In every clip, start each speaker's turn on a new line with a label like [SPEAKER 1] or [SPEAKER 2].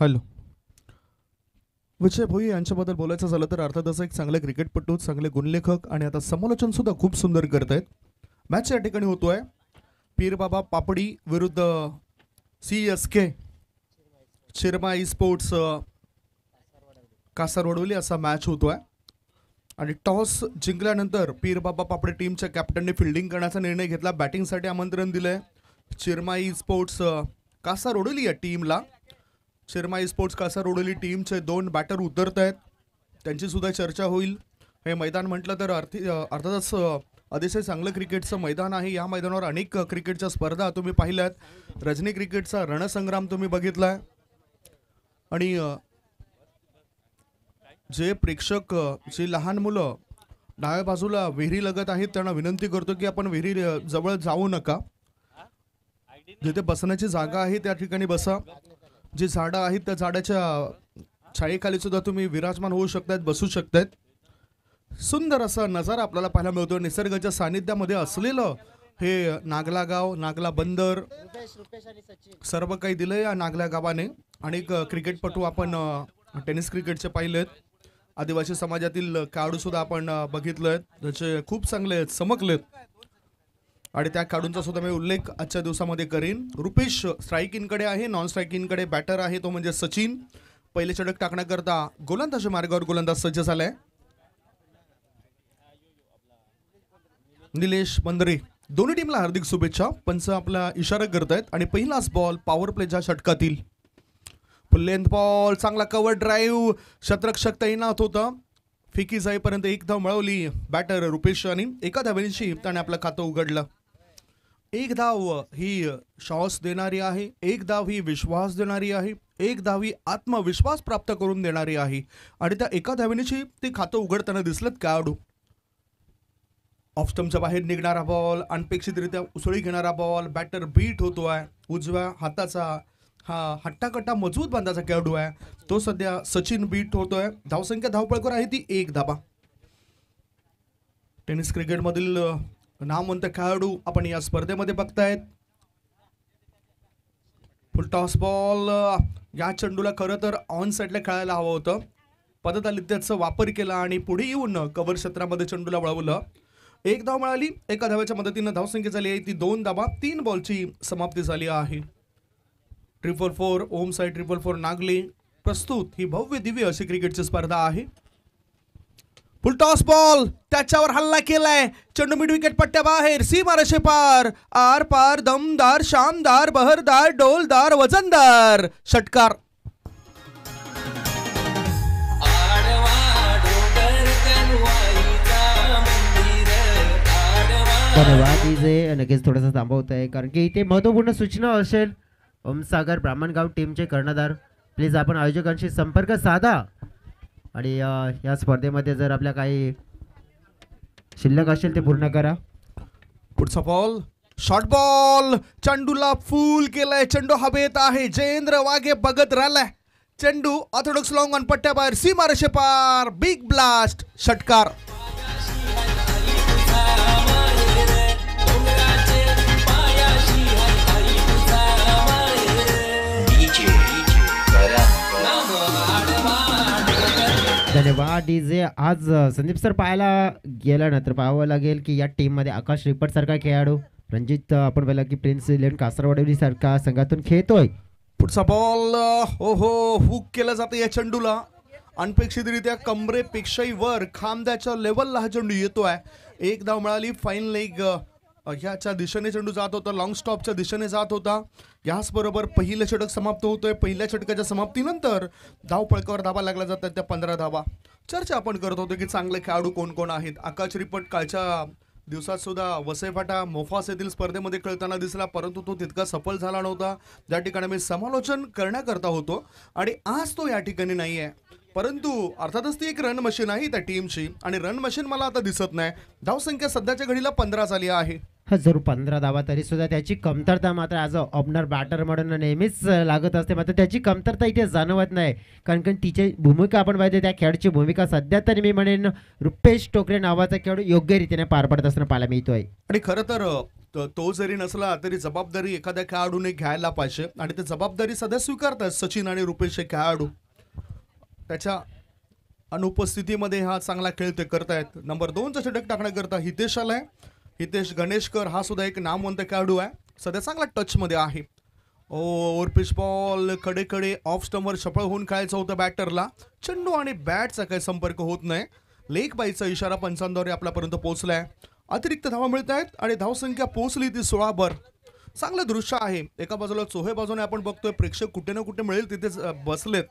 [SPEAKER 1] hello विजय भोई यांच्याबद्दल बोलायचं झालं तर अर्थातच एक चांगले क्रिकेटपटू चांगले गुणलेखक आणि आता समालोचनसुद्धा खूप सुंदर करत आहेत मॅच या ठिकाणी होतो आहे पीरबाबा पापडी विरुद्ध सी एस के चिरमा ई स्पोर्ट्स कासारवडवली असा मॅच होतो आहे आणि टॉस जिंकल्यानंतर पीरबाबा पापडे टीमच्या कॅप्टनने फिल्डिंग करण्याचा निर्णय घेतला बॅटिंगसाठी आमंत्रण दिलं आहे चिरमाई स्पोर्ट्स कासारवडवली या टीमला ई स्पोर्ट्स कासा रोडोली टीमचे दोन बॅटर उतरत आहेत त्यांची सुद्धा चर्चा होईल हे मैदान म्हटलं तर अर्थी अर्थातच अतिशय चांगलं क्रिकेटचं मैदान आहे या मैदानावर अनेक क्रिकेटच्या स्पर्धा तुम्ही पाहिल्या आहेत रजनी क्रिकेटचा रणसंग्राम तुम्ही बघितलाय आणि जे प्रेक्षक जे लहान मुलं डाव्या बाजूला विहिरी लगत आहेत त्यांना विनंती करतो की आपण विहिरी जवळ जाऊ नका जिथे बसण्याची जागा आहे त्या ठिकाणी बसा जे झाडं आहेत त्या झाडाच्या छायेखाली सुद्धा तुम्ही विराजमान होऊ शकतात बसू शकतात सुंदर असा नजारा आपल्याला पाहायला मिळतो निसर्गाच्या सानिध्यामध्ये असलेलं हे नागला गाव नागला बंदर सर्व काही दिलं या नागल्या गावाने अनेक क्रिकेटपटू आपण टेनिस क्रिकेटचे पाहिलेत आदिवासी समाजातील काळू सुद्धा आपण बघितलं आहेत खूप चांगले आहेत चमकलेत आणि त्या खेळाडूंचा सुद्धा मी उल्लेख आजच्या दिवसामध्ये करेन रुपेश स्ट्राईक इनकडे आहे नॉन स्ट्राईक इनकडे बॅटर आहे तो म्हणजे सचिन पहिले षटक टाकण्याकरता गोलंदाजच्या मार्गावर गोलंदाज सज्ज झालाय निलेश बंदरे दोन्ही टीमला हार्दिक शुभेच्छा पंच आपला इशारा करत आहेत आणि पहिलाच बॉल पॉवर प्लेच्या षटकातील लेंथ बॉल चांगला कवर ड्राईव्ह शतरक्षक तैनात होतं फिकी जाईपर्यंत एक धाव मिळवली बॅटर रुपेश आणि एका धाव्यांशी त्याने आपलं खातं उघडलं एक धाव ही श्वास देणारी आहे एक धाव ही विश्वास देणारी आहे एक धावी आत्मविश्वास प्राप्त करून देणारी आहे आणि त्या एका धावीनेची ते खातं उघडताना दिसलं अडू ऑफस्टमच्या बाहेर निघणारा बॉल अनपेक्षितरित्या उसळी घेणारा बॉल बॅटर बीट होतो आहे उजव्या हाताचा हा हट्टाकट्टा मजबूत बांधाचा खेळाडू आहे तो सध्या सचिन बीट होतोय धावसंख्या धावपळकर आहे ती एक धाबा टेनिस क्रिकेटमधील नामवंत खेळाडू आपण या स्पर्धेमध्ये बघतायत टॉस बॉल या चेंडूला खरं तर ऑन साईडला खेळायला हवं होतं पदतालित्याचा वापर केला आणि पुढे येऊन कव्हर क्षेत्रामध्ये चेंडूला वळवलं एक धाव मिळाली एका धाव्याच्या मदतीनं धावसंख्या झाली आहे ती दोन धावा तीन बॉलची समाप्ती झाली आहे triple four Om Sai triple four Nagli प्रस्तुत ही भव्य दिव्य अशी क्रिकेटची स्पर्धा आहे फुल टॉस बॉल त्याच्यावर हल्ला केलाय चेंडू मिड विकेट पट्ट्या बाहेर मारशे पार आर पार दमदार शामदार बहरदार डोलदार वजनदार षटकार धन्यवाद
[SPEAKER 2] जे नक्कीच थोडंसं थांबवत आहे कारण की इथे महत्वपूर्ण सूचना असेल ओमसागर ब्राह्मणगाव टीमचे कर्णधार प्लीज आपण आयोजकांशी संपर्क साधा आणि या स्पर्धेमध्ये जर आपल्या काही शिल्लक असेल ते पूर्ण करा पुढचा बॉल
[SPEAKER 1] शॉर्ट बॉल चंडूला फुल केलाय चंडू हवेत आहे जयेंद्र वाघे बघत राहिलाय चंडू ऑर्थोडॉक्स लॉंग ऑन पट्ट्याबाहेर सीमारेषे पार बिग ब्लास्ट षटकार
[SPEAKER 2] धन्यवाद वा जे आज संदीप सर पाहायला गेला ना तर पाहावं लागेल की या टीममध्ये आकाश रिपट सारखा खेळाडू रणजित आपण पाहिलं की प्रिन्स इलेव्हन कासरवाडी सारखा संघातून खेळतोय पुढचा बॉल
[SPEAKER 1] हो हो हुक केला जातो या चेंडूला अनपेक्षितरित्या कमरेपेक्षाही वर खांद्याच्या लेवलला हा चेंडू येतो आहे एक धाव मिळाली फाईन लेग ह्याच्या दिशेने चंडू जात होता लॉंग स्टॉपच्या दिशेने जात होता याचबरोबर पहिलं षटक समाप्त होतोय पहिल्या षटकाच्या समाप्तीनंतर धाव पळकावर धावा लागला जातात त्या पंधरा धावा चर्चा आपण करत होतो की चांगले खेळाडू कोण कोण आहेत आकाश रिपट कालच्या दिवसात सुद्धा वसईफाटा मोफास येथील स्पर्धेमध्ये खेळताना दिसला परंतु तो तितका सफल झाला नव्हता ज्या ठिकाणी मी समालोचन करण्याकरता होतो आणि आज तो या ठिकाणी नाही आहे परंतु अर्थातच ती एक रन मशीन आहे त्या टीमची आणि रन मशीन मला आता दिसत नाही धावसंख्या सध्याच्या घडीला पंधरा झाली आहे
[SPEAKER 2] जरूर पंधरा धावा तरी सुद्धा त्याची कमतरता मात्र आज ऑपनर बॅटर म्हणून नेहमीच लागत असते मात्र त्याची कमतरता इथे जाणवत नाही कारण कारण तिची भूमिका आपण पाहिजे त्या खेळाची भूमिका सध्या तरी मी म्हणेन रुपेश टोकरे नावाचा खेळाडू योग्य रीतीने पार पडत असताना पाहायला मिळतोय
[SPEAKER 1] आणि खरं तर तो, तो जरी नसला तरी जबाबदारी एखाद्या खेळाडूने घ्यायला पाहिजे आणि ते जबाबदारी सध्या स्वीकारतात सचिन आणि रुपेश हे खेळाडू त्याच्या अनुपस्थितीमध्ये हा चांगला खेळ ते करतायत नंबर दोनचा षटक टाकण्याकरता हितेश आलाय हितेश गणेशकर हा सुद्धा एक नामवंत खेळाडू आहे सध्या चांगला टचमध्ये आहे ओव्हर पिच बॉल कडे ऑफ स्टमर सफळ होऊन खेळायचं होतं बॅटरला चेंडू आणि बॅटचा काही संपर्क होत नाही लेक बाईचा इशारा पंचांद्वारे आपल्यापर्यंत पोहोचला आहे अतिरिक्त धावा मिळत आहेत आणि धावसंख्या पोहोचली ती सोळाभर चांगलं दृश्य आहे एका बाजूला चोहे बाजूने आपण बघतोय प्रेक्षक कुठे ना कुठे मिळेल तिथेच बसलेत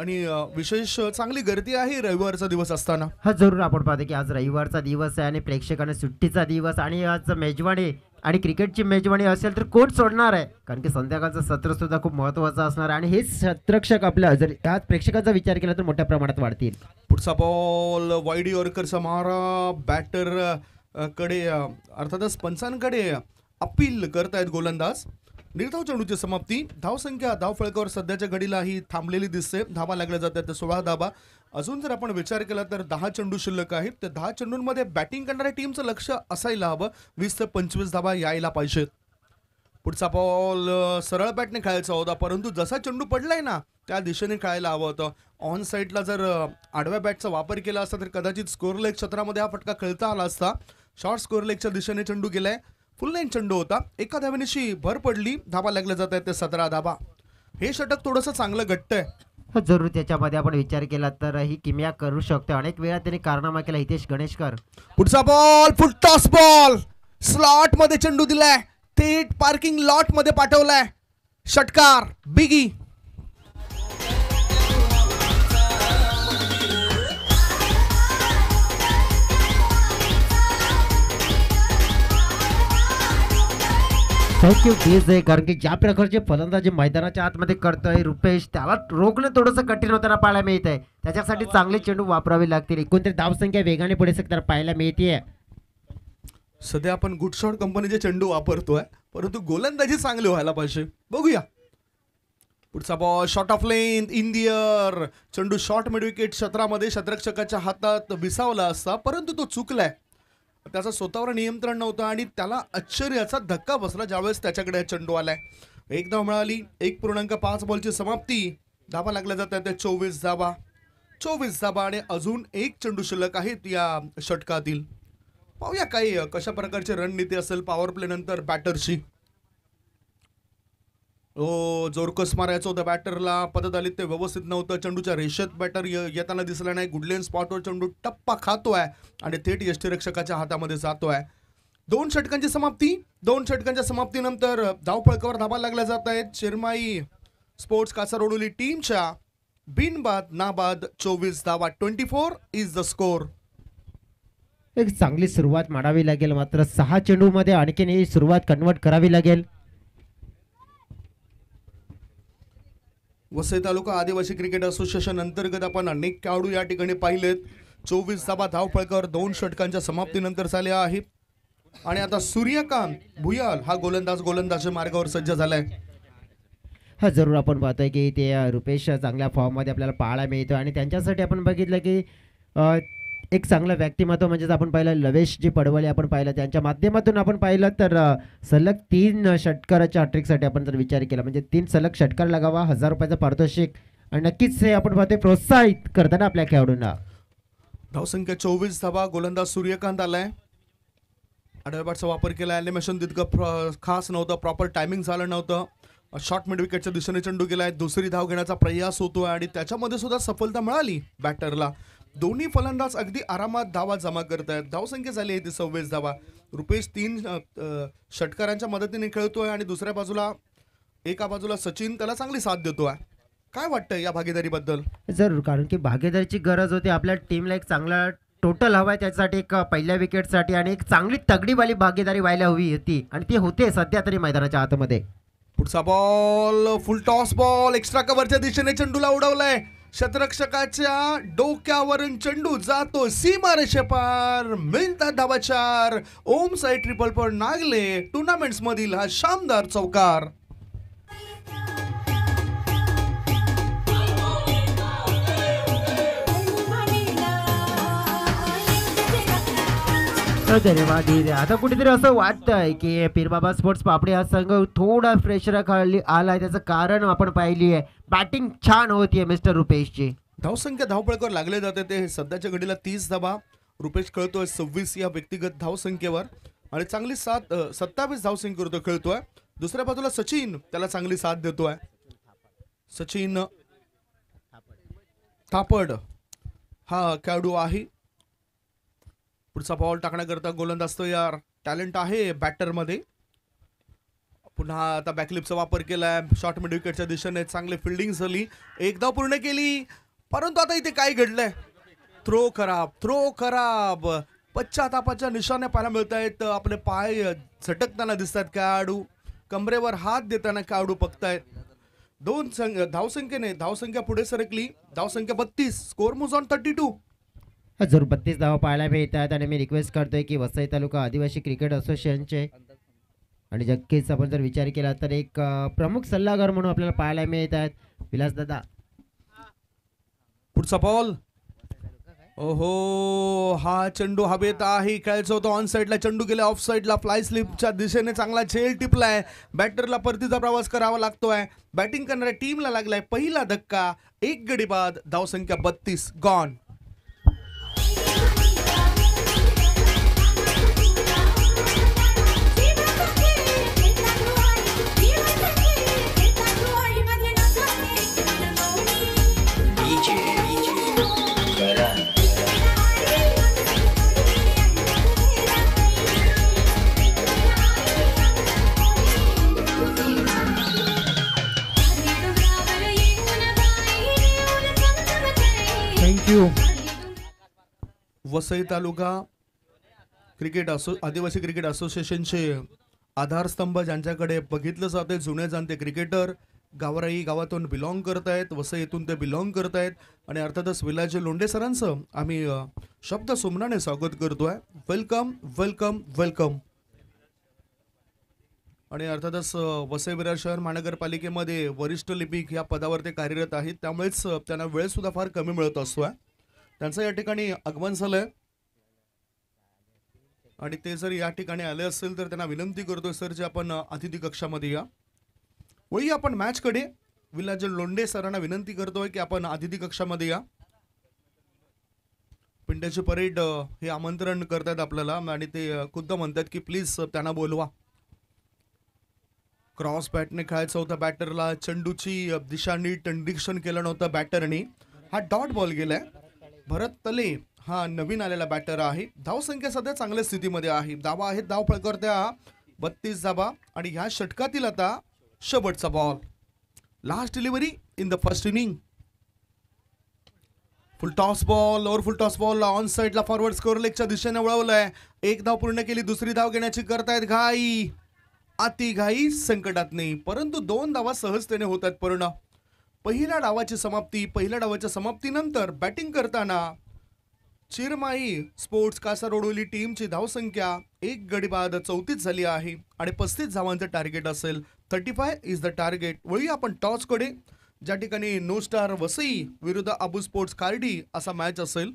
[SPEAKER 1] आणि विशेष चांगली गर्दी आहे रविवारचा दिवस असताना
[SPEAKER 2] हा जरूर आपण पाहतो की आज रविवारचा दिवस आहे आणि प्रेक्षकांना सुट्टीचा दिवस आणि आज मेजवानी आणि क्रिकेटची मेजवानी असेल तर कोण सोडणार आहे कारण की संध्याकाळचं सत्र सुद्धा खूप महत्त्वाचं असणार आहे आणि हे सत्रक्षक आपल्या जर आज प्रेक्षकांचा विचार केला तर मोठ्या प्रमाणात वाढतील पुढचा बॉल
[SPEAKER 1] वाईडी ओरकरचा मारा बॅटर कडे अर्थातच पंचांकडे अपील करतायत गोलंदाज निर्धाव चेंडूची समाप्ती धावसंख्या धाव फळकावर सध्याच्या घडीला ही थांबलेली दिसते धावा लागल्या जातात सोळा धावा अजून जर आपण विचार केला तर दहा चेंडू शिल्लक आहेत तर दहा चेंडूंमध्ये बॅटिंग करणाऱ्या टीमचं लक्ष असायला हवं वीस ते पंचवीस धावा यायला पाहिजेत पुढचा बॉल सरळ बॅटने खेळायचा होता परंतु जसा चेंडू पडलाय ना त्या दिशेने खेळायला हवं होतं ऑन साईडला जर आडव्या बॅटचा वापर केला असता तर कदाचित स्कोर लेग क्षेत्रामध्ये हा फटका खेळता आला असता शॉर्ट स्कोर लेगच्या दिशेने चेंडू गेलाय फुल लाईन चंडू होता एका धाव्यानिशी भर पडली धाबा लागले जात आहेत ते सतरा धाबा हे षटक
[SPEAKER 2] थोडंसं चांगलं घट्ट आहे हो, जरूर त्याच्यामध्ये आपण विचार केला तर ही किमया करू शकतो अनेक वेळा त्याने कारनामा केला हितेश गणेशकर पुढचा ball full toss ball slot मध्ये
[SPEAKER 1] चंडू दिलाय थेट पार्किंग लॉट मध्ये पाठवलाय षटकार बिगी
[SPEAKER 2] थँक्यू केस आहे कारण की ज्या प्रकारचे फलंदाजी मैदानाच्या आतमध्ये करतोय रुपेश त्याला रोखणं थोडंसं कठीण होताना पाहायला मिळत आहे त्याच्यासाठी चांगले चेंडू वापरावे लागतील एकोणतरी धावसंख्या वेगाने पुढे सकताना पाहायला मिळते सध्या आपण गुडशॉट कंपनीचे
[SPEAKER 1] चेंडू वापरतोय परंतु गोलंदाजी चांगली व्हायला पाहिजे बघूया पुढचा ball short of length in there चेंडू शॉर्ट मिड विकेट क्षेत्रामध्ये शतरक्षकाच्या हातात विसावला असता परंतु तो चुकलाय त्याचा स्वतःवर नियंत्रण नव्हतं आणि त्याला आश्चर्याचा धक्का बसला ज्यावेळेस त्याच्याकडे चंडू आलाय एक धाव मिळाली एक पूर्णांक पाच बॉलची समाप्ती धाबा लागल्या जातात त्या चोवीस धाबा चोवीस धाबा आणि अजून एक चंडू शिल्लक आहेत या षटकातील पाहूया काही कशा प्रकारची रणनीती असेल पॉवर प्ले नंतर बॅटरची हो, जोरकस मारायचं होतं बॅटरला आली ते व्यवस्थित नव्हतं चेंडूच्या रेषेत बॅटर येताना दिसला नाही गुडलेन स्पॉटवर चेंडू टप्पा खातो आहे आणि थेट यष्टीरक्षकाच्या हातामध्ये जातो आहे दोन षटकांची समाप्ती दोन षटकांच्या समाप्तीनंतर धावपळकावर धाबा लागल्या जात आहेत शिरमाई स्पोर्ट्स कासारोडोली टीमच्या बिनबाद नाबाद चोवीस धावा twenty four is the score
[SPEAKER 2] एक चांगली सुरुवात माडावी लागेल मात्र सहा चेंडूमध्ये आणखीन ही सुरुवात कन्वर्ट करावी लागेल
[SPEAKER 1] वसई तालुका आदिवासी क्रिकेट असोसिएशन अंतर्गत आपण अनेक खेळाडू या ठिकाणी पाहिलेत चोवीस धाबा फळकर दोन षटकांच्या समाप्तीनंतर झाले आहे आणि आता सूर्यकांत भुयाल हा गोलंदाज गोलंदाजच्या मार्गावर सज्ज झालाय
[SPEAKER 2] हा जरूर आपण पाहतोय की ते रुपेश चांगल्या फॉर्ममध्ये आपल्याला पाहायला मिळतो आणि त्यांच्यासाठी आपण बघितलं की एक चांगलं व्यक्तिमत्व म्हणजेच आपण पाहिलं लवेश जी पडवले आपण पाहिलं त्यांच्या माध्यमातून आपण पाहिलं तर सलग तीन षटकाराच्या हॅट्रिकसाठी आपण जर विचार केला म्हणजे तीन सलग षटकार लगावा हजार रुपयाचा पारितोषिक आणि नक्कीच हे आपण पाहते प्रोत्साहित करताना आपल्या खेळाडूंना
[SPEAKER 1] धावसंख्या चोवीस धावा गोलंदाज सूर्यकांत आलाय आढळपाटचा वापर केला ॲनिमेशन तितकं खास नव्हतं प्रॉपर टायमिंग झालं नव्हतं शॉर्ट मिड विकेटच्या दिशेने चेंडू गेला आहे दुसरी धाव घेण्याचा प्रयास होतो आणि त्याच्यामध्ये सुद्धा सफलता मिळाली बॅटरला दोन्ही फलंदाज अगदी आरामात धावा जमा करत आहेत संख्या झाली आहे ती सव्वीस धावा रुपेश तीन षटकारांच्या मदतीने खेळतोय आणि दुसऱ्या बाजूला एका बाजूला सचिन त्याला चांगली साथ देतोय
[SPEAKER 2] काय वाटतं या भागीदारीबद्दल जरूर कारण की भागीदारीची गरज होती आपल्या टीमला एक चांगला टोटल हवा आहे त्यासाठी एक पहिल्या विकेटसाठी आणि एक चांगली तगडीवाली भागीदारी व्हायला हवी होती आणि ती होते सध्या तरी मैदानाच्या आतमध्ये
[SPEAKER 1] पुढचा ball full toss ball extra कव्हरच्या दिशेने चेंडूला उडवलाय शतरक्षकाच्या डोक्यावरून चंडू जातो सीमा रेषेपार मिळतात धावाचार ओम साई ट्रिपल पण नागले टुर्नामेंट मधील हा शानदार चौकार
[SPEAKER 2] मागील आता कुठेतरी असं वाटतंय की पीरबाबा स्पोर्ट्स पापडे हा संघ थोडा फ्रेशर खाली आलाय त्याचं कारण आपण पाहिली आहे बॅटिंग छान होती मिस्टर रुपेशची
[SPEAKER 1] धावसंख्या धावपळकर लागले जाते ते सध्याच्या घडीला तीस धावा रुपेश खेळतोय सव्वीस या व्यक्तिगत धावसंख्येवर आणि चांगली सात सत्तावीस धावसंख्येवर तो खेळतोय दुसऱ्या बाजूला सचिन त्याला चांगली साथ देतोय सचिन थापड हा खेळाडू आहे पुढचा बॉल टाकण्याकरता गोलंदाज तो यार टॅलेंट आहे बॅटरमध्ये पुन्हा आता बॅकलिपचा वापर केलाय शॉर्ट मिड विकेटच्या दिशेने चांगले फिल्डिंग झाली एकदा पूर्ण केली परंतु आता इथे काय घडलंय थ्रो खराब थ्रो खराब पश्चातापाच्या निशाण्या पाहायला मिळत आहेत आपले पाय झटकताना दिसतात खेळाडू कमरेवर हात देताना खेळाडू आहेत दोन संख्या धावसंख्येने धावसंख्या पुढे सरकली धावसंख्या बत्तीस score moves on thirty two
[SPEAKER 2] जरूर बत्तीस धावा पाहायला भेटतात आणि मी रिक्वेस्ट करतोय की वसई तालुका आदिवासी क्रिकेट असोसिएशनचे आणि नक्कीच आपण जर विचार केला तर एक प्रमुख सल्लागार म्हणून आपल्याला पाहायला मिळत आहेत विलास दादा पुढचा बॉल
[SPEAKER 1] ओहो हा चेंडू हवेत आहे खेळायचं होतं ऑन साईडला चेंडू गेला ऑफ साईडला फ्लाय स्लिपच्या दिशेने चांगला झेल टिपलाय बॅटरला परतीचा प्रवास करावा लागतोय बॅटिंग करणाऱ्या टीमला लागलाय पहिला धक्का एक गडी बाद धावसंख्या बत्तीस गॉन वसई तालुका क्रिकेट असो आदिवासी क्रिकेट असोसिएशनचे आधारस्तंभ ज्यांच्याकडे बघितलं जाते जुने जाणते क्रिकेटर गावराई गावातून बिलॉंग करत आहेत वसईतून ते बिलॉंग करत आहेत आणि अर्थातच विलाजी लोंडे सरांचं आम्ही शब्द सुमनाने स्वागत करतो आहे वेलकम वेलकम वेलकम आणि अर्थातच वसई शहर महानगरपालिकेमध्ये वरिष्ठ लिपिक या पदावर ते कार्यरत आहेत त्यामुळेच त्यांना वेळ सुद्धा फार कमी मिळत असतो त्यांचं या ठिकाणी आगमन झालं आहे आणि ते जर या ठिकाणी आले असेल तर त्यांना विनंती करतोय सर जे आपण अतिथी कक्षामध्ये या वळी आपण मॅचकडे विलाज लोंडे सरांना विनंती करतोय की आपण अतिथी कक्षामध्ये या पिंड्याचे परेड हे आमंत्रण करतात आपल्याला आणि ते खुद्द म्हणतात की प्लीज त्यांना बोलवा क्रॉस बॅटने खेळायचं होतं बॅटरला चंडूची दिशा नीट निरीक्षण केलं नव्हतं बॅटरने हा डॉट बॉल गेलाय भरत तले हा नवीन आलेला बॅटर आहे संख्या सध्या चांगल्या स्थितीमध्ये आहे धावा आहेत धाव फळकरत्या बत्तीस धाबा आणि ह्या षटकातील आता शेवटचा ball last delivery in the first inning full toss ball over full toss ball on साईडला फॉरवर्ड स्कोर लेगच्या दिशेने वळवलंय एक धाव पूर्ण केली दुसरी धाव घेण्याची करतायत घाई अतिघाई संकटात नाही परंतु दोन धावा सहजतेने होतात पूर्ण पहिल्या डावाची समाप्ती पहिल्या डावाच्या समाप्तीनंतर बॅटिंग करताना चिरमाई स्पोर्ट्स कासारोडोली टीमची धावसंख्या एक गडीबाद चौतीस झाली आहे आणि पस्तीस धावांचं टार्गेट असेल thirty five is the target वळी आपण टॉसकडे ज्या ठिकाणी नो स्टार वसई विरुद्ध अबू स्पोर्ट्स कार्डी असा मॅच असेल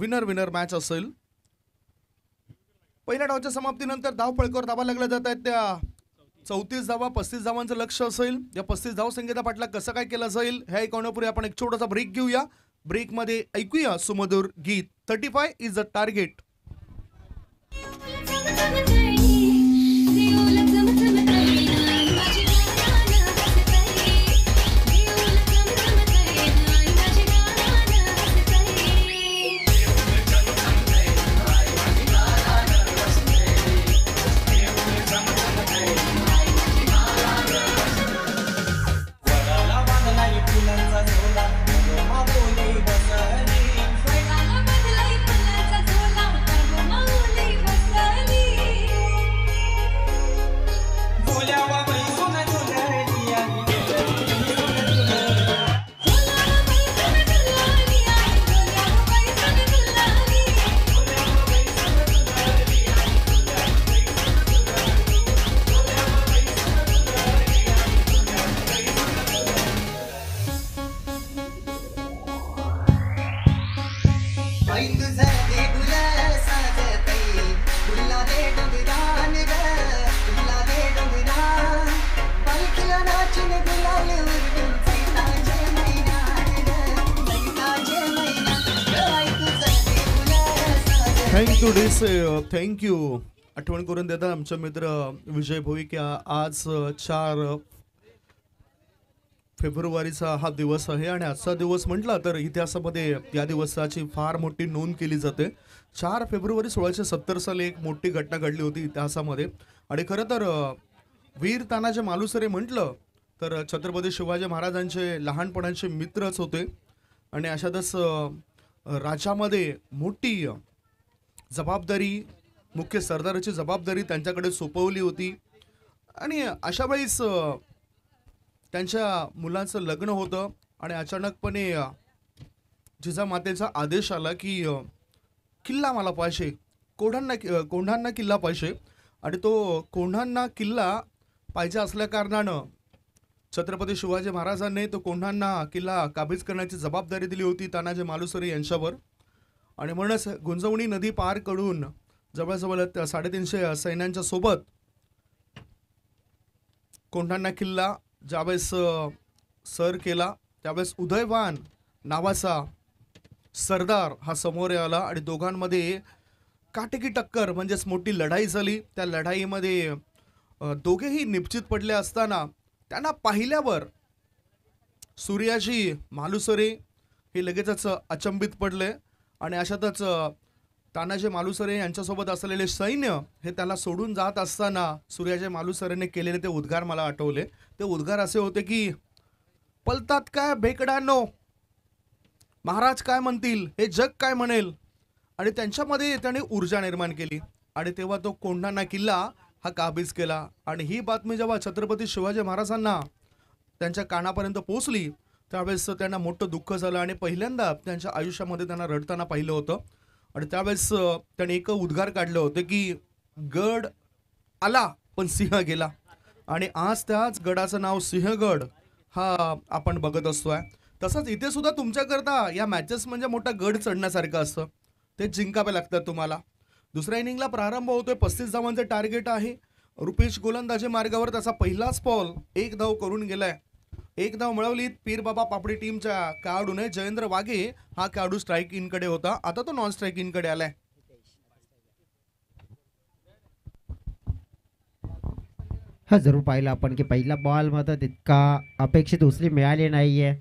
[SPEAKER 1] विनर विनर मॅच असेल पहिल्या डावच्या समाप्तीनंतर धावपळकर धावा लागल्या जात आहेत त्या चौतीस धावा पस्तीस धावांचं लक्ष असेल या पस्तीस धाव संगीता पाटला कसं काय केलं जाईल ह्या ऐकवण्यापूर्वी आपण एक छोटासा ब्रेक घेऊया ब्रेकमध्ये ऐकूया सुमधुर गीत thirty five is a target yes thank you uh, आठवण करून देतात आमचे मित्र विजय भोईक आज uh, चार uh, फेब्रुवारीचा हा दिवस आहे आणि आजचा दिवस म्हटला तर इतिहासामध्ये या दिवसाची फार मोठी नोंद केली जाते चार फेब्रुवारी सोळाशे सत्तर साली एक मोठी घटना घडली होती इतिहासामध्ये आणि खरं तर वीर तानाजे मालुसरे म्हटलं तर छत्रपती शिवाजी महाराजांचे लहानपणाचे मित्रच होते आणि अशातच राज्यामध्ये मोठी जबाबदारी मुख्य सरदाराची जबाबदारी त्यांच्याकडे सोपवली होती आणि अशा वेळीस त्यांच्या मुलांचं लग्न होतं आणि अचानकपणे जिजामातेचा आदेश आला की किल्ला मला पाहिजे कोढांना कि कोंढांना किल्ला पाहिजे आणि तो कोंढांना किल्ला पाहिजे असल्याकारणानं छत्रपती शिवाजी महाराजांनी तो कोंढांना किल्ला काबीज करण्याची जबाबदारी दिली होती तानाजी मालुसरे यांच्यावर आणि म्हणूनच गुंजवणी नदी पार करून जवळजवळ साडेतीनशे सैन्यांच्या सोबत कोंढाणा किल्ला ज्यावेळेस सर केला त्यावेळेस उदयवान नावाचा सरदार हा समोर आला आणि दोघांमध्ये काटेकी टक्कर म्हणजेच मोठी लढाई झाली त्या लढाईमध्ये दोघेही निश्चित पडले असताना त्यांना पाहिल्यावर सूर्याजी मालुसरे हे लगेचच अचंबित पडले आणि अशातच तानाजी मालुसरे यांच्यासोबत असलेले सैन्य हे त्याला सोडून जात असताना सूर्याजी मालुसरेने केलेले ते उद्गार मला आठवले ते उद्गार असे होते की पलतात काय भेकडांनो महाराज काय म्हणतील हे जग काय म्हणेल आणि त्यांच्यामध्ये त्याने ऊर्जा निर्माण केली आणि तेव्हा तो कोंढाणा किल्ला हा काबीज केला आणि ही बातमी जेव्हा छत्रपती शिवाजी महाराजांना त्यांच्या कानापर्यंत पोहोचली त्यावेळेस त्यांना मोठं दुःख झालं आणि पहिल्यांदा त्यांच्या आयुष्यामध्ये त्यांना रडताना पाहिलं होतं आणि त्यावेळेस त्याने एक उद्गार काढलं होतं की गड आला पण सिंह गेला आणि आज त्याच गडाचं नाव सिंहगड हा आपण बघत असतो आहे तसंच इथे सुद्धा तुमच्याकरता या मॅचेस म्हणजे मोठा गड चढण्यासारखं असतं ते जिंकावे लागतात तुम्हाला दुसऱ्या इनिंगला प्रारंभ होतोय पस्तीस धावांचं टार्गेट आहे रुपेश गोलंदाजी मार्गावर त्याचा पहिलाच बॉल एक धाव करून गेलाय एकदा धाव पीर बाबा पापडी टीमच्या खेळाडूने जयेंद्र वाघे हा खेळाडू स्ट्राईक कड़े होता आता तो नॉन स्ट्राईक कडे आलाय
[SPEAKER 2] हा जरूर पाहिलं आपण की पहिला बॉल मात्र तितका अपेक्षित उसली मिळाली नाहीये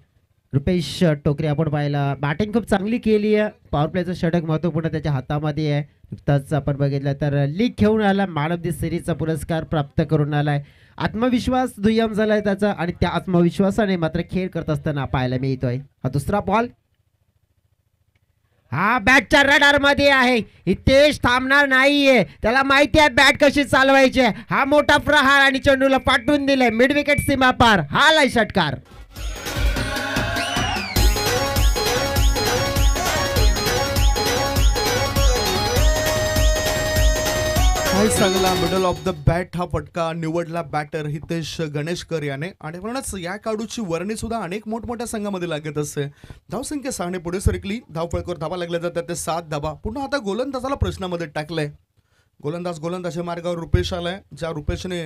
[SPEAKER 2] रुपेश टोकरे आपण पाहिला बॅटिंग खूप चांगली केली आहे पॉवर प्लेचं षटक महत्वपूर्ण त्याच्या हातामध्ये आहे नुकताच आपण बघितलं तर लीग घेऊन आला मॅन ऑफ द सिरीजचा पुरस्कार प्राप्त करून आलाय आत्मविश्वास दुय्यम झालाय त्याचा आणि त्या आत्मविश्वासाने मात्र खेळ करत असताना पाहायला मिळतोय हा दुसरा बॉल हा बॅटच्या रडार मध्ये आहे हितेश थांबणार नाहीये त्याला माहिती आहे बॅट कशी चालवायची हा मोठा प्रहार आणि चेंडूला पाठवून दिलाय मिड विकेट सीमा पार हा लाई षटकार चांगला
[SPEAKER 1] मिडल ऑफ द बॅट हा फटका निवडला बॅटर हितेश गणेशकर याने आणि म्हणूनच या काडूची वर्णी सुद्धा अनेक मोठमोठ्या संघामध्ये लागत असते धावसंख्या सहाने पुढे सरकली धावपळकर धावा लागल्या जातात ते सात धावा पुन्हा आता गोलंदाजाला प्रश्नामध्ये टाकलाय गोलंदाज गोलंदाजच्या मार्गावर रुपेश आलाय ज्या रुपेशने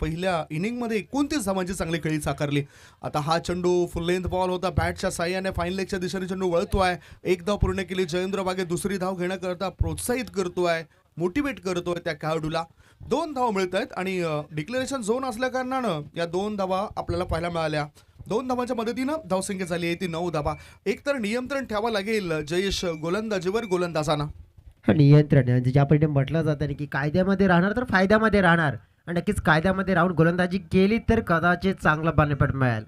[SPEAKER 1] पहिल्या इनिंगमध्ये एकोणतीस धावांची चांगली खेळी साकारली आता हा चंडू फुल लेंथ बॉल होता बॅटच्या साह्याने फाईन लेगच्या दिशेने चंडू वळतो आहे एक धाव पूर्ण केली जयेंद्र बागे दुसरी धाव घेण्याकरता प्रोत्साहित करतो आहे मोटिवेट करतोय त्या खेळाडूला दोन धावा मिळत आहेत आणि डिक्लेरेशन झोन असल्या कारणानं या दोन धावा आपल्याला पाहायला मिळाल्या दोन धावांच्या मदतीनं धावसंख्या झाली आहे ती नऊ धावा एक तर नियंत्रण ठेवा लागेल जयेश
[SPEAKER 2] गोलंदाजीवर गोलंदाजांना नियंत्रण ज्या परीने म्हणजे म्हटलं जातं की कायद्यामध्ये राहणार तर फायद्यामध्ये राहणार आणि नक्कीच कायद्यामध्ये राहून गोलंदाजी केली तर कदाचित चांगला बाणेपट मिळेल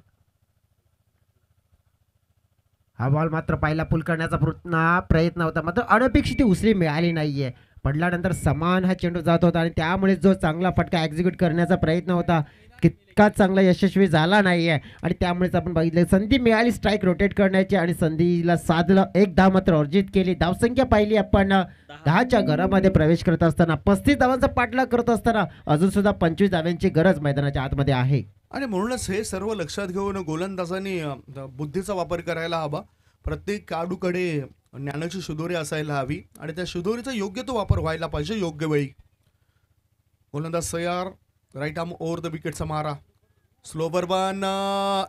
[SPEAKER 2] हा बॉल मात्र पहिला पुल करण्याचा प्रयत्न होता मात्र अनपेक्षित उसरी मिळाली नाहीये पडल्यानंतर समान हा चेंडू जात होता आणि त्यामुळे जो चांगला फटका एक्झिक्यूट करण्याचा प्रयत्न होता तितका चांगला यशस्वी झाला नाही आहे आणि त्यामुळेच आपण बघितले संधी मिळाली स्ट्राईक रोटेट करण्याची आणि संधीला साधलं एक धाव मात्र अर्जित केली धावसंख्या पाहिली आपण दहाच्या घरामध्ये प्रवेश करत असताना पस्तीस धावांचा पाठलाग करत असताना अजून सुद्धा पंचवीस धाव्यांची गरज मैदानाच्या आतमध्ये आहे
[SPEAKER 1] आणि म्हणूनच हे सर्व लक्षात घेऊन गोलंदाजांनी बुद्धीचा वापर करायला हवा प्रत्येक काडूकडे ज्ञानाची सुदोरी असायला हवी आणि त्या सुदोरीचा योग्य तो वापर व्हायला पाहिजे योग्य वेळी गोलंदाज सयार राईट आर्म ओव्हर द विकेटचा मारा slow one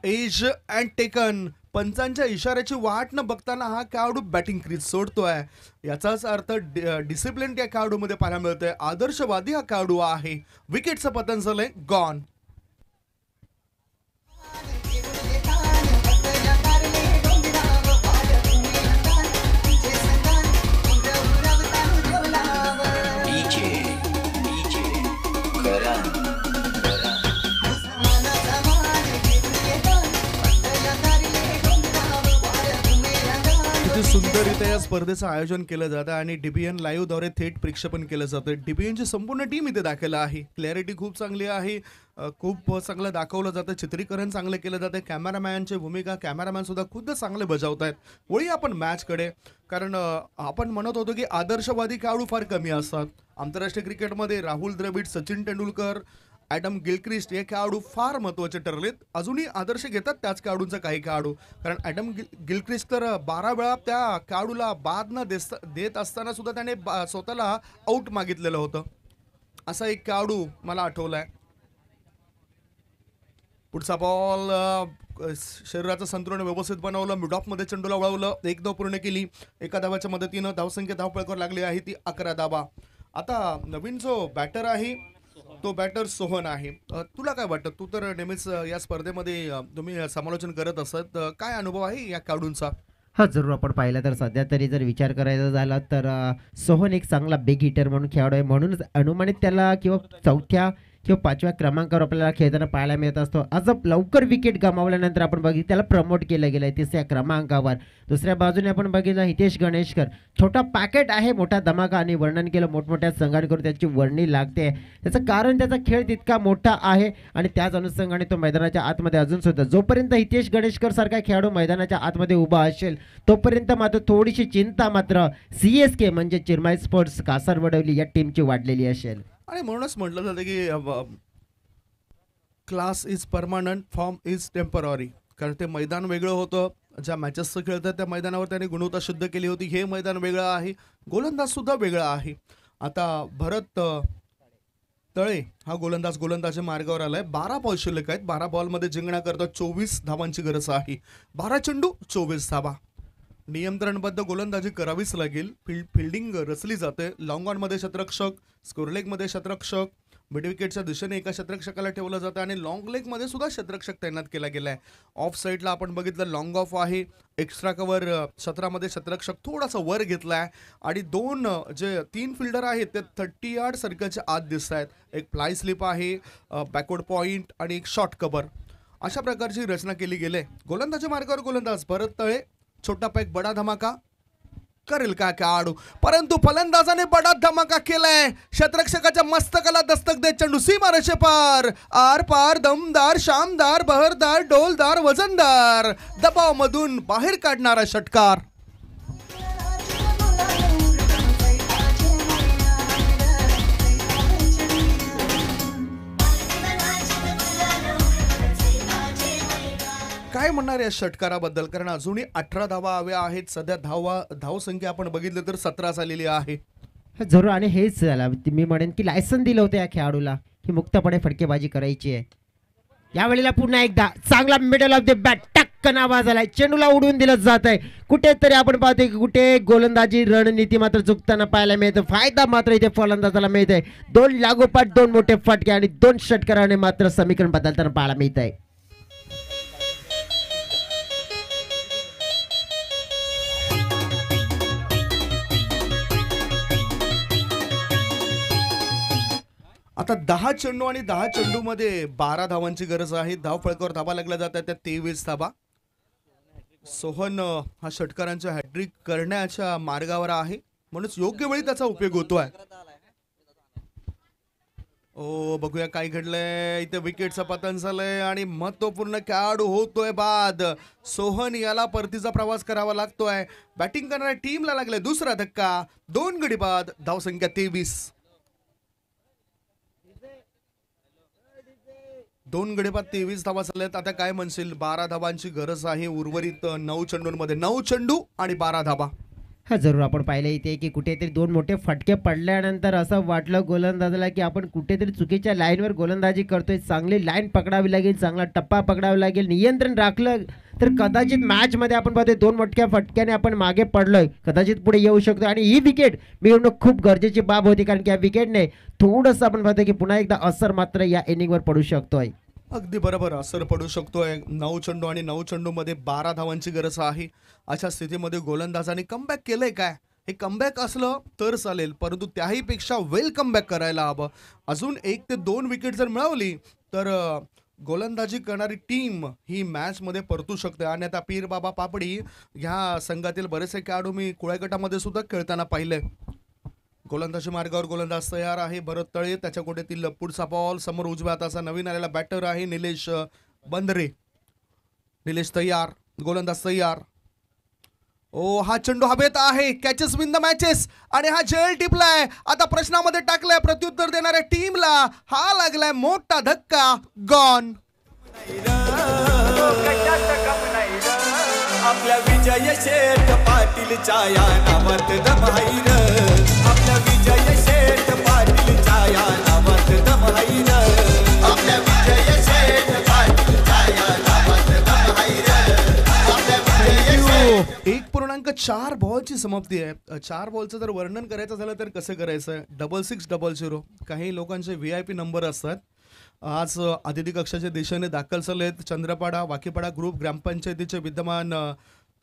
[SPEAKER 1] edge and taken पंचांच्या इशाऱ्याची वाट न बघताना हा खेळाडू बॅटिंग क्रीज सोडतो आहे याचाच अर्थ डि डिसिप्लिन uh, या खेळाडूमध्ये पाहायला मिळतोय आदर्शवादी हा खेळाडू आहे विकेटचं पतन झालंय गॉन
[SPEAKER 2] अगदी सुंदररित्या
[SPEAKER 1] या स्पर्धेचं आयोजन केलं जातं आणि डीबीएन लाईव्हद्वारे थेट प्रेक्षेपण केलं जातं डीबीएनची संपूर्ण टीम इथे दाखल आहे क्लॅरिटी खूप चांगली आहे खूप चांगलं दाखवलं जातं चित्रीकरण चांगलं केलं जातं कॅमेरामॅनची भूमिका कॅमेरामॅन सुद्धा खुद्द चांगले बजावत आहेत वळी आपण मॅचकडे कारण आपण म्हणत होतो की आदर्शवादी खेळाडू फार कमी असतात आंतरराष्ट्रीय क्रिकेटमध्ये राहुल द्रविड सचिन तेंडुलकर ॲडम गिलक्रिस्ट हे खेळाडू फार महत्त्वाचे ठरलेत अजूनही आदर्श घेतात त्याच खेळाडूंचा काही खेळाडू कारण ऍडम गिल गिलक्रिस्ट तर बारा वेळा त्या खेळाडूला बाद न देत देत असताना सुद्धा त्याने स्वतःला आऊट मागितलेलं होतं असा एक खेळाडू मला आठवला आहे पुढचा बॉल शरीराचं संतुलन व्यवस्थित बनवलं मिडॉपमध्ये चंडूला वळवलं एक धाव पूर्ण केली एका धावाच्या मदतीनं धावसंख्या धावपळकर लागली आहे ती अकरा धावा आता नवीन जो बॅटर आहे तो बॅटर सोहन आहे तुला काय वाटतं तू तर नेहमीच या स्पर्धेमध्ये तुम्ही समालोचन करत असत काय अनुभव आहे या खेळाडूंचा
[SPEAKER 2] हा जरूर आपण पाहिलं तर सध्या तरी जर विचार करायचा झाला तर सोहन एक चांगला बिग हिटर म्हणून खेळाडू आहे म्हणूनच अनुमानित त्याला किंवा चौथ्या किंवा पाचव्या क्रमांकावर आपल्याला खेळताना पाहायला मिळत असतो अजब लवकर विकेट गमावल्यानंतर आपण बघितलं त्याला प्रमोट केलं गेलं आहे तिसऱ्या क्रमांकावर दुसऱ्या बाजूने आपण बघितलं हितेश गणेशकर छोटा पॅकेट आहे मोठा धमाका आणि वर्णन केलं मोठमोठ्या संघांकडून त्याची वर्णी लागते त्याचं कारण त्याचा खेळ तितका मोठा आहे आणि त्याच अनुषंगाने तो मैदानाच्या आतमध्ये अजूनसुद्धा जोपर्यंत हितेश गणेशकर सारखा खेळाडू मैदानाच्या आतमध्ये उभा असेल तोपर्यंत मात्र थोडीशी चिंता मात्र सी एस के म्हणजे चिरमाई स्पोर्ट्स कासारवडवली या टीमची वाढलेली असेल
[SPEAKER 1] आणि म्हणूनच म्हटलं जातं की class is permanent form is temporary कारण ते मैदान वेगळं होतं ज्या मॅचेसचं खेळतात त्या मैदानावर त्यांनी गुणवत्ता शुद्ध केली होती हे मैदान वेगळं आहे गोलंदाजसुद्धा वेगळा आहे आता भरत तळे हा गोलंदाज गोलंदाजच्या मार्गावर आलाय बारा बॉल शिल्लक आहेत बारा बॉलमध्ये जिंकण्याकरता चोवीस धावांची गरज आहे बारा चेंडू चोवीस धावा नियंत्रणबद्ध गोलंदाजी करावीच लागेल फिल्ड फिल्डिंग रचली जाते लॉंग ऑनमध्ये शतरक्षक मध्ये शतरक्षक मिडविकेटच्या दिशेने एका शतरक्षकाला ठेवलं जातं आणि लॉंग मध्ये सुद्धा शतरक्षक तैनात केला गेला आहे ऑफ साईडला आपण बघितलं लॉंग ऑफ आहे एक्स्ट्रा कवर क्षेत्रामध्ये शतरक्षक थोडासा वर घेतला आहे आणि दोन जे तीन फिल्डर आहेत ते थर्टी आर्ड सर्कलच्या आत दिसत आहेत एक फ्लाय स्लिप आहे बॅकवर्ड पॉईंट आणि एक शॉर्ट कवर अशा प्रकारची रचना केली गेले आहे मार्गावर गोलंदाज भरत तळे छोटा पैक बडा धमाका करेल का खेळाडू परंतु फलंदाजाने बडा धमाका केलाय शतरक्षकाच्या मस्तकाला दस्तक चंडू सी मारे पार आर पार दमदार शामदार बहरदार डोलदार वजनदार दबावमधून बाहेर काढणारा षटकार काय म्हणणार या षटकाराबद्दल कारण अजूनही अठरा धावा हव्या आहेत सध्या धावा धावसंख्या आपण बघितलं तर सतरा झालेली आहे
[SPEAKER 2] जरूर आणि हेच झालं मी म्हणेन की लायसन दिलं होतं या खेळाडूला की मुक्तपणे फटकेबाजी करायची आहे यावेळेला पुन्हा एकदा चांगला मिडल ऑफ द बॅट टक्कन आवाज आलाय चेंडूला उडवून दिलं जात आहे कुठेतरी आपण पाहतोय की कुठे गोलंदाजी रणनीती मात्र चुकताना पाहायला मिळते फायदा मात्र इथे फलंदाजाला मिळत आहे दोन लागोपाठ दोन मोठे फटके आणि दोन षटकाराने मात्र समीकरण बदलताना पाहायला मिळत आहे
[SPEAKER 1] आता दहा चेंडू आणि दहा मध्ये बारा धावांची गरज आहे धाव फळकावर धाबा लागला जात त्या तेवीस धाबा सोहन हा षटकारांचा हॅट्रिक करण्याच्या मार्गावर आहे म्हणून योग्य वेळी त्याचा उपयोग होतो आहे ओ बघूया काय घडलंय इथे विकेटचं पतन झालंय आणि महत्वपूर्ण खेळाडू होतोय बाद सोहन याला परतीचा प्रवास करावा लागतोय बॅटिंग करणाऱ्या टीमला लागलाय दुसरा धक्का दोन गडी बाद धावसंख्या तेवीस दोन गडेबाद तेवीस धावा आहेत आता काय म्हणशील बारा धावांची गरज आहे उर्वरित नऊ चेंडूंमध्ये नऊ चेंडू आणि बारा धावा
[SPEAKER 2] हा जरूर आपण पाहिलं इथे की कुठेतरी दोन मोठे फटके पडल्यानंतर असं वाटलं गोलंदाजाला की आपण कुठेतरी चुकीच्या लाईनवर गोलंदाजी करतोय चांगली लाईन पकडावी लागेल चांगला टप्पा पकडावा लागेल नियंत्रण राखलं तर कदाचित मॅचमध्ये आपण पाहतोय दोन मोठ्या फटक्याने आपण मागे पडलोय कदाचित पुढे येऊ शकतो आणि ही विकेट मिळवणं खूप गरजेची बाब होती कारण की या विकेटने थोडंसं आपण पाहतोय की पुन्हा एकदा असर मात्र या इनिंगवर पडू शकतोय
[SPEAKER 1] अगदी बरोबर असर पडू शकतो नऊ चंडू आणि नऊ मध्ये बारा धावांची गरज आहे अशा स्थितीमध्ये गोलंदाजाने कमबॅक केलंय काय हे कमबॅक असलं तर चालेल परंतु त्याहीपेक्षा वेल कमबॅक करायला हवं अजून एक ते दोन विकेट जर मिळवली तर गोलंदाजी करणारी टीम ही मॅचमध्ये परतू शकते आणि आता पीर बाबा पापडी ह्या संघातील बरेचसे खेळाडू मी कुळ्या गटामध्ये सुद्धा खेळताना पाहिले गोलंदाजी मार्गावर गोलंदाज तयार आहे भरत तळे त्याच्या कोट्यातील पुढचा बॉल समोर उजव्या असा नवीन आलेला बॅटर आहे निलेश बंदरे निलेश तयार गोलंदाज तयार ओ हा चेंडू हवेत आहे कॅचेस विन द मॅचेस आणि हा झेल टिपलाय आता प्रश्नामध्ये टाकलाय प्रत्युत्तर देणाऱ्या टीमला हा लागलाय मोठा धक्का गॉन आपल्या विजय शेठ पाटील छाया नावत दमाईर एक पूर्णांक चार बॉलची समाप्ती आहे चार बॉलचं जर वर्णन करायचं झालं तर कसं करायचं डबल सिक्स डबल झिरो काही लोकांचे व्ही आय पी नंबर असतात आज अतिथी कक्षाच्या दिशेने दाखल झाले चंद्रपाडा वाकीपाडा ग्रुप ग्रामपंचायतीचे विद्यमान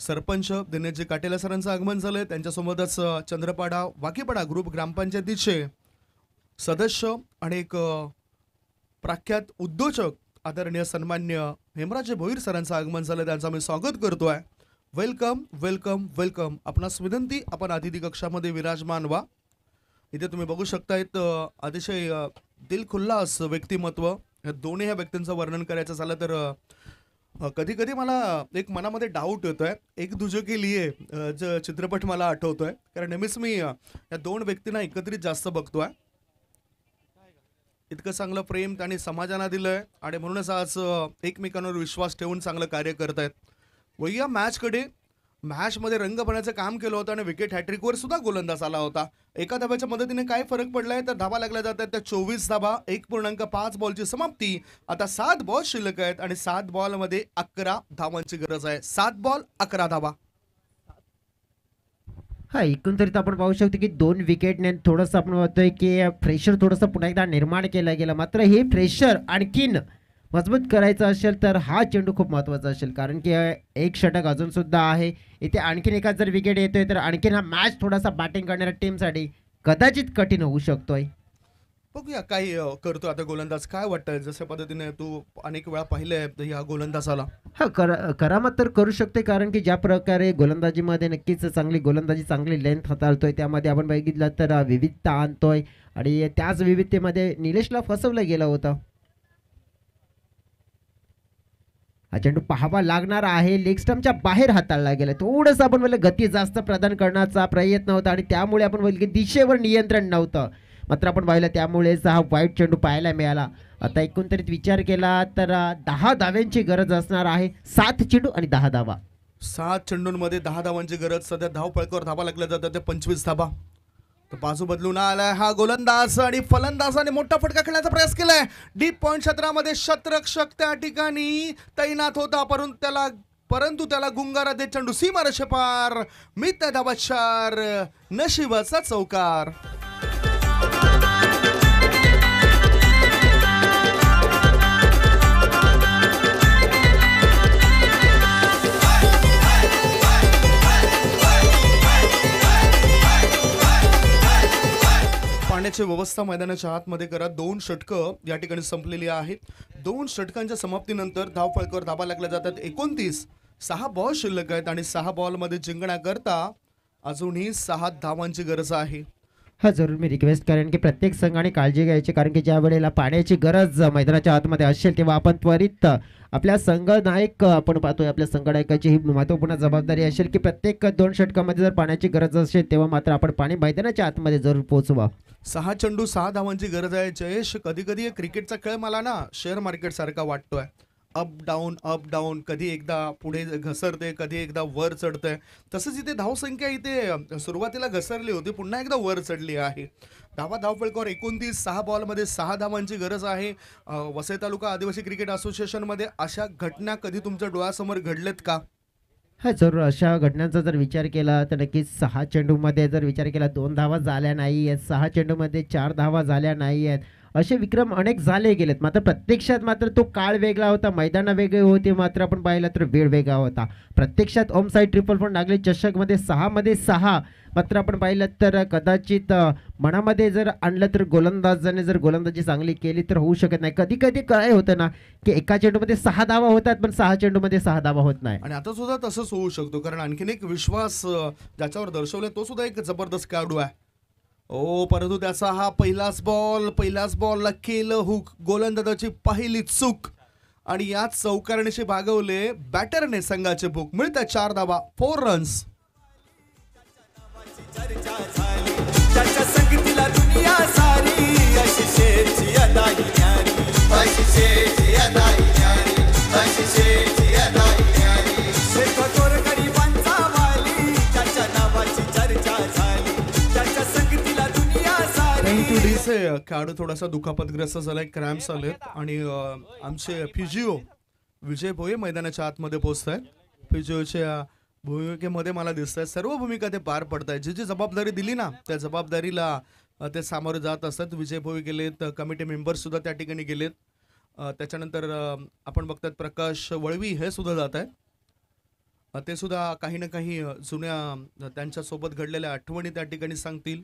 [SPEAKER 1] सरपंच दिनेशजी काटेला सरांचं आगमन झालं त्यांच्यासोबतच चंद्रपाडा वाकीपाडा ग्रुप ग्रामपंचायतीचे सदस्य आणि एक प्रख्यात उद्योजक आदरणीय सन्मान्य हेमराजे भोईर सरांचं आगमन झालं त्यांचं आम्ही स्वागत करतो आहे वेलकम वेलकम वेलकम आपणास विनंती आपण अतिथी कक्षामध्ये विराजमान व्हा इथे तुम्ही बघू शकतायत अतिशय दिलखुल्लास व्यक्तिमत्व या दोन्ही ह्या व्यक्तींचं वर्णन करायचं झालं तर कधी कधी मला एक मनामध्ये डाऊट येतो आहे एक दुजो के लिए जो चित्रपट मला आठवतो आहे कारण नेहमीच मी या दोन व्यक्तींना एकत्रित जास्त बघतो आहे इतकं चांगलं प्रेम त्यांनी समाजाला दिलं आहे आणि म्हणूनच आज एकमेकांवर विश्वास ठेवून चांगलं कार्य करत आहेत वैया मॅचकडे मॅचमध्ये रंग भरण्याचं काम केलं होतं आणि विकेट हॅट्रिकवर सुद्धा गोलंदाज आला होता एका धाब्याच्या मदतीने काय फरक पडलाय तर धाबा लागल्या जात आहेत त्या चोवीस धाबा एक पूर्णांक पाच बॉलची समाप्ती आता सात बॉल शिल्लक आहेत आणि सात बॉलमध्ये अकरा धावांची गरज आहे सात बॉल अकरा धाबा
[SPEAKER 2] हा एकंदरीत आपण पाहू शकतो की दोन विकेटने थोडंसं आपण बघतोय की प्रेशर थोडंसं पुन्हा एकदा निर्माण केलं गेलं मात्र हे प्रेशर आणखीन मजबूत करायचं असेल तर हा चेंडू खूप महत्त्वाचा असेल कारण की एक षटक अजूनसुद्धा आहे इथे आणखीन एका जर विकेट येतोय तर आणखीन हा मॅच थोडासा बॅटिंग करणाऱ्या टीमसाठी कदाचित कठीण होऊ शकतोय
[SPEAKER 1] बघूया काही करतो आता गोलंदाज काय वाटतंय जशा पद्धतीने तू अनेक वेळा पाहिले ह्या गोलंदाजाला
[SPEAKER 2] हा करा करामत तर करू शकते कारण की ज्या प्रकारे गोलंदाजीमध्ये नक्कीच चांगली गोलंदाजी चांगली लेंथ हाताळतोय त्यामध्ये आपण बघितलं तर विविधता आणतोय आणि त्याच विविधतेमध्ये निलेशला फसवलं गेलं होतं हा चेंडू पाहावा लागणार आहे लेग स्टम्पच्या बाहेर हाताळला गेला थोडस आपण गती जास्त प्रदान करण्याचा प्रयत्न होता आणि त्यामुळे आपण की दिशेवर नियंत्रण नव्हतं मात्र आपण पाहिलं त्यामुळेच हा वाईट चेंडू पाहायला मिळाला आता एकंदरीत विचार केला तर दहा धाव्यांची गरज असणार आहे सात चेंडू आणि दहा धावा
[SPEAKER 1] सात चेंडूंमध्ये दहा धावांची गरज सध्या धावपळकावर धावा लागल्या जातात त्या पंचवीस धावा तर बाजू बदलून आलाय हा गोलंदाज आणि फलंदाजाने मोठा फटका खेळण्याचा प्रयास केलाय डीप पॉईंट क्षेत्रामध्ये शत्रक्षक त्या ठिकाणी तैनात होता परंतु त्याला परंतु त्याला गुंगारा देत चेंडू सीमा पार मित धावा चार नशिबाचा चौकार पाण्याची व्यवस्था मैदानाच्या आतमध्ये करा दोन षटकं या ठिकाणी संपलेली आहेत दोन षटकांच्या समाप्तीनंतर धावफळकर धाबा लागल्या जातात एकोणतीस सहा बॉल शिल्लक आहेत आणि सहा बॉलमध्ये जिंकण्याकरता अजूनही सहा धावांची गरज आहे
[SPEAKER 2] हा जरूर मी रिक्वेस्ट करेन की प्रत्येक संघाने काळजी घ्यायची कारण की ज्या वेळेला पाण्याची गरज मैदानाच्या आतमध्ये असेल तेव्हा आपण त्वरित आपल्या संघनायक आपण पाहतोय आपल्या संघनायकाची ही महत्त्वपूर्ण जबाबदारी असेल की प्रत्येक दोन षटकामध्ये जर पाण्याची गरज असेल तेव्हा मात्र आपण पाणी मैदानाच्या आतमध्ये जरूर पोहोचवा
[SPEAKER 1] सहा चेंडू सहा धावांची गरज आहे जयेश कधी कधी क्रिकेटचा खेळ मला ना शेअर मार्केट सारखा वाटतोय अप डाऊन अप डाऊन कधी एकदा पुढे घसरते कधी एकदा वर चढतंय तसंच इथे धावसंख्या इथे सुरुवातीला घसरली होती पुन्हा एकदा वर चढली आहे धावा धाव एकोणतीस सहा बॉलमध्ये सहा धावांची गरज आहे वसई तालुका आदिवासी क्रिकेट असोसिएशनमध्ये अशा घटना कधी तुमच्या डोळ्यासमोर घडलेत का
[SPEAKER 2] हा जरूर अशा घटनांचा जर विचार केला तर नक्कीच सहा चेंडूमध्ये जर विचार केला दोन धावा झाल्या नाही आहेत सहा चेंडूमध्ये चार धावा झाल्या नाही आहेत असे विक्रम अनेक झाले गेलेत मात्र प्रत्यक्षात मात्र तो काळ वेगळा होता मैदानं वेगळे होते मात्र आपण पाहिला तर वेळ वेगळा होता प्रत्यक्षात ओम साई ट्रिपल पण लागले चषकमध्ये सहामध्ये सहा मात्र आपण पाहिलं तर कदाचित मनामध्ये जर आणलं तर गोलंदाजाने जर गोलंदाजी चांगली केली तर होऊ शकत नाही कधी कधी काय होतं ना की एका चेंडूमध्ये सहा धावा होतात पण सहा चेंडूमध्ये सहा धावा होत नाही आणि
[SPEAKER 1] आता सुद्धा तसंच होऊ शकतो कारण आणखीन एक विश्वास ज्याच्यावर दर्शवलाय तो सुद्धा एक जबरदस्त खेळाडू आहे ओ परंतु त्याचा हा पहिलाच बॉल पहिलाच बॉलला केलं हुक गोलंदाजाची पहिली चूक आणि याच चौकारणीशी भागवले बॅटरने संघाचे बुक मिळतात चार धावा फोर रन्स खेळाडू थोडासा दुखापतग्रस्त झालाय क्रॅम्प्स आलेत आणि आमचे फिजिओ विजय भोये मैदानाच्या आतमध्ये पोहोचत आहेत फिजिओच्या भूमिकेमध्ये मला दिसत आहे सर्व भूमिका ते पार पडत आहेत जी जी जबाबदारी दिली ना त्या जबाबदारीला ते सामोरे जात असतात विजय भोई गेलेत कमिटी मेंबर्स सुद्धा त्या ठिकाणी गेलेत त्याच्यानंतर आपण बघतात प्रकाश वळवी हे सुद्धा जात आहेत ते सुद्धा काही ना काही जुन्या त्यांच्यासोबत घडलेल्या आठवणी त्या ठिकाणी सांगतील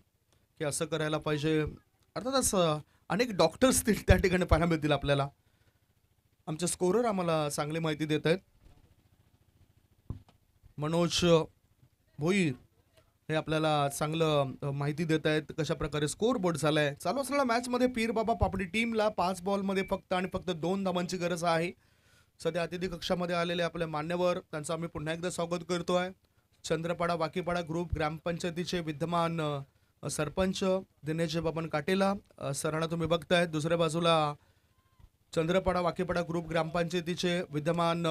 [SPEAKER 1] की असं करायला पाहिजे अर्थातच अनेक डॉक्टर्स त्या ठिकाणी पाहायला मिळतील आपल्याला आमचे स्कोरर आम्हाला चांगली माहिती देत आहेत मनोज भोईर हे आपल्याला चांगलं माहिती देत आहेत कशा प्रकारे स्कोर बोर्ड झालाय चालू असलेल्या मॅचमध्ये बाबा पापडी टीमला पाच बॉलमध्ये फक्त आणि फक्त दोन धावांची गरज आहे सध्या अतिथी कक्षामध्ये आलेले आपले मान्यवर त्यांचं आम्ही पुन्हा एकदा स्वागत करतो आहे चंद्रपाडा वाकीपाडा ग्रुप ग्रामपंचायतीचे विद्यमान सरपंच दिनेश बाबन काटेला सरांना तुम्ही बघतायत दुसऱ्या बाजूला चंद्रपाडा वाकेपाडा ग्रुप ग्रामपंचायतीचे विद्यमान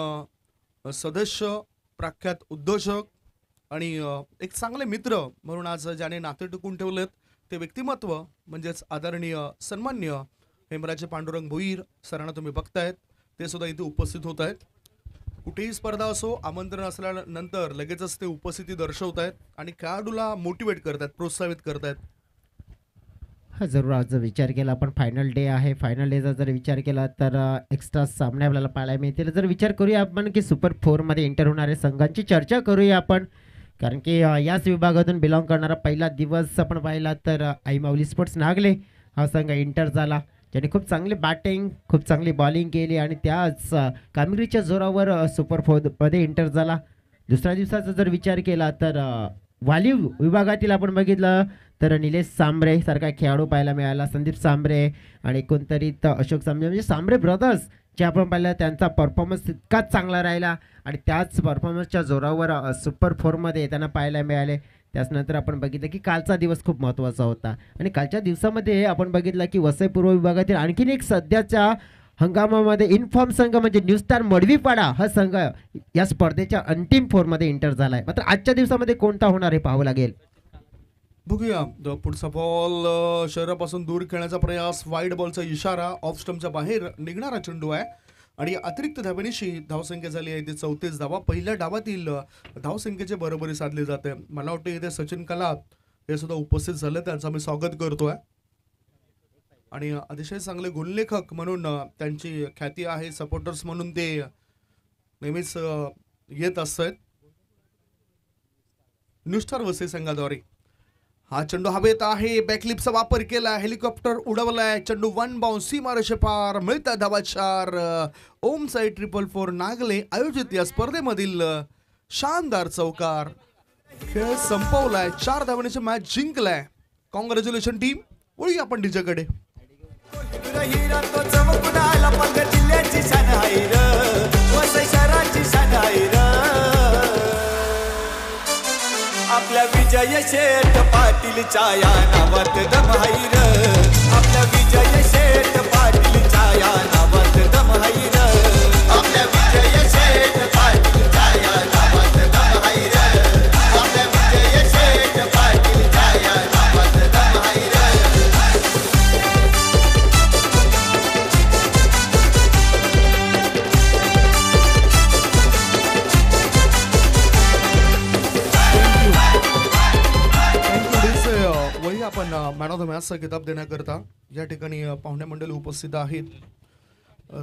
[SPEAKER 1] सदस्य प्रख्यात उद्योजक आणि एक चांगले मित्र म्हणून आज ज्याने नाते टिकून ठेवलेत ते व्यक्तिमत्व म्हणजेच आदरणीय सन्मान्य हेमराजे पांडुरंग भोईर सरांना तुम्ही बघतायत ते सुद्धा इथे उपस्थित होत आहेत कुठेही स्पर्धा असो आमंत्रण असल्यानंतर लगेचच ते उपस्थिती दर्शवत आहेत आणि खेळाडूला मोटिवेट करतात प्रोत्साहित करतायत
[SPEAKER 2] हा जरूर आज जर विचार केला आपण फायनल डे आहे फायनल डेचा जर विचार केला तर एक्स्ट्रा सामने आपल्याला पाहायला मिळतील जर विचार करूया आपण की सुपर फोरमध्ये एंटर होणाऱ्या संघांची चर्चा करूया आपण कारण की याच विभागातून बिलॉंग करणारा पहिला दिवस आपण पाहिला तर आई माऊली स्पोर्ट्स नागले हा संघ एंटर झाला त्यांनी खूप चांगली बॅटिंग खूप चांगली बॉलिंग केली आणि त्याच कामगिरीच्या जोरावर सुपर फोरमध्ये इंटर झाला दुसऱ्या दिवसाचा जर विचार केला तर वालीव विभागातील आपण बघितलं तर निलेश सांबरे सारखा खेळाडू पाहायला मिळाला संदीप सांबरे आणि कोणतरी अशोक सांबरे म्हणजे सांबरे ब्रदर्स जे आपण पाहिलं त्यांचा परफॉर्मन्स इतकाच चांगला राहिला आणि त्याच परफॉर्मन्सच्या जोरावर सुपर फोरमध्ये त्यांना पाहायला मिळाले त्याचनंतर आपण बघितलं की कालचा दिवस खूप महत्त्वाचा होता आणि कालच्या दिवसामध्ये आपण बघितलं की वसई पूर्व विभागातील आणखीन एक सध्याच्या हंगामामध्ये इन्फॉर्म संघ म्हणजे न्यू स्टार मडवीपाडा हा संघ या स्पर्धेच्या अंतिम फोरमध्ये एंटर झाला आहे मात्र आजच्या दिवसामध्ये कोणता होणार हे पाहावं लागेल
[SPEAKER 1] बघूया पुढचा बॉल शहरापासून दूर खेळण्याचा प्रयास वाईड बॉलचा इशारा ऑफ स्टमच्या बाहेर निघणारा चेंडू आहे आणि अतिरिक्त धाव्यानिशी धावसंख्या झाली आहे ते चौतीस धावा पहिल्या डावातील धावसंख्येचे बरोबरी साधली जाते मला वाटतं इथे सचिन कलाप हे सुद्धा उपस्थित झाले त्यांचं आम्ही स्वागत करतोय आणि अतिशय चांगले गुणलेखक म्हणून त्यांची ख्याती आहे सपोर्टर्स म्हणून ते नेहमीच येत असत न्यूस्टार वसई संघाद्वारे हा चेंडू हवेत आहे बॅकलिपचा वापर केला हेलिकॉप्टर उडवलाय चंडू वन सी मारशे पार मिळता धावा चार ओम साई ट्रिपल फोर नागले आयोजित या स्पर्धेमधील शानदार चौकार खेळ संपवलाय चार धावण्याची मॅच जिंकलाय कॉंग्रॅच्युलेशन टीम वळी आपण तिच्याकडे आपल्या विजय शेठ पाटील छाया नावत दमहैर आपल्या विजय शेठ पाटील छाया नावत दमहैर आपल्या Vijay Sheth man of the मॅचचा किताब देण्याकरता या ठिकाणी पाहुणे मंडळी उपस्थित आहेत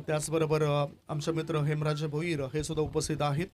[SPEAKER 1] त्याचबरोबर आमचे मित्र हेमराज भोईर हे सुद्धा उपस्थित आहेत